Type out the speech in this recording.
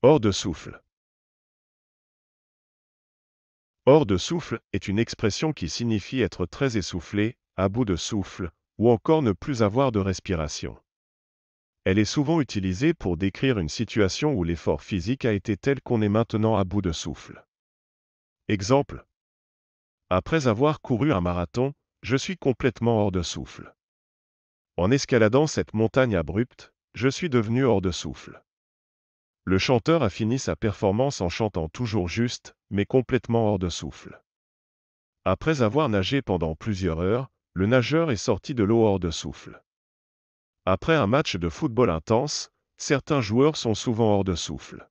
Hors de souffle. Hors de souffle est une expression qui signifie être très essoufflé, à bout de souffle, ou encore ne plus avoir de respiration. Elle est souvent utilisée pour décrire une situation où l'effort physique a été tel qu'on est maintenant à bout de souffle. Exemple. Après avoir couru un marathon, je suis complètement hors de souffle. En escaladant cette montagne abrupte, je suis devenu hors de souffle. Le chanteur a fini sa performance en chantant toujours juste, mais complètement hors de souffle. Après avoir nagé pendant plusieurs heures, le nageur est sorti de l'eau hors de souffle. Après un match de football intense, certains joueurs sont souvent hors de souffle.